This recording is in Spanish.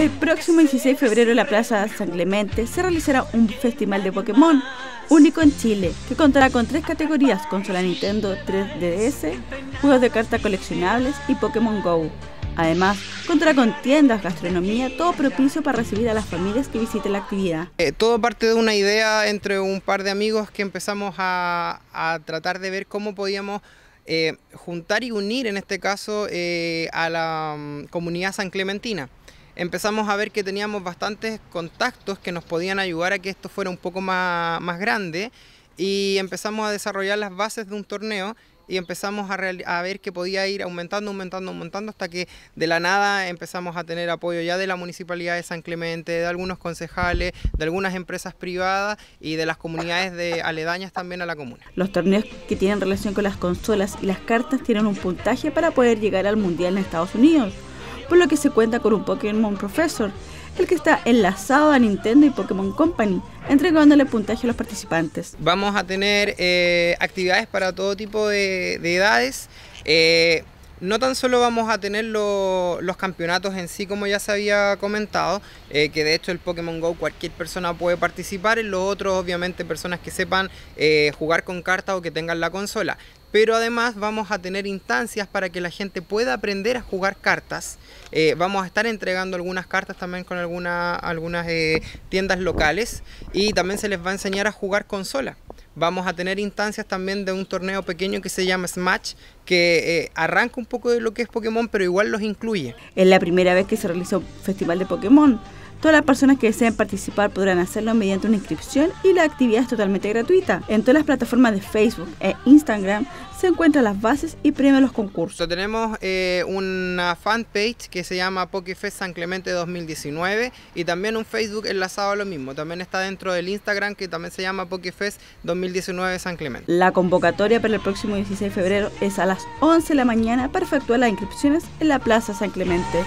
El próximo 16 de febrero en la Plaza San Clemente se realizará un festival de Pokémon único en Chile, que contará con tres categorías, consola Nintendo 3DS, juegos de cartas coleccionables y Pokémon Go. Además, contará con tiendas, gastronomía, todo propicio para recibir a las familias que visiten la actividad. Eh, todo parte de una idea entre un par de amigos que empezamos a, tratar de ver cómo podíamos eh, juntar y unir, en este caso, eh, a la mm, comunidad san clementina empezamos a ver que teníamos bastantes contactos que nos podían ayudar a que esto fuera un poco más, más grande y empezamos a desarrollar las bases de un torneo y empezamos a, a, ver que podía ir aumentando, aumentando, aumentando, hasta que de la nada empezamos a tener apoyo ya de la Municipalidad de San Clemente, de algunos concejales, de algunas empresas privadas y de las comunidades de aledañas también a la comuna. Los torneos que tienen relación con las consolas y las cartas tienen un puntaje para poder llegar al Mundial en Estados Unidos por lo que se cuenta con un Pokémon Professor, el que está enlazado a Nintendo y Pokémon Company, entregándole puntaje a los participantes. Vamos a tener eh, actividades para todo tipo de, edades. Eh, no tan solo vamos a tener los campeonatos en sí, como ya se había comentado, eh, que de hecho el Pokémon Go cualquier persona puede participar, en los otros obviamente personas que sepan jugar con cartas o que tengan la consola pero además vamos a tener instancias para que la gente pueda aprender a jugar cartas. Eh, vamos a estar entregando algunas cartas también con algunas eh, tiendas locales y también se les va a enseñar a jugar consola. Vamos a tener instancias también de un torneo pequeño que se llama Smash, que eh, arranca un poco de lo que es Pokémon, pero igual los incluye. Es la primera vez que se realizó un festival de Pokémon Todas las personas que deseen participar podrán hacerlo mediante una inscripción y la actividad es totalmente gratuita. En todas las plataformas de Facebook e Instagram se encuentran las bases y premios de los concursos. tenemos eh, una fanpage que se llama Pokefest San Clemente 2019 y también un Facebook enlazado a lo mismo. También está dentro del Instagram que también se llama Pokefest 2019 San Clemente. La convocatoria para el próximo 16 de febrero es a las 11 de la mañana para efectuar las inscripciones en la Plaza San Clemente.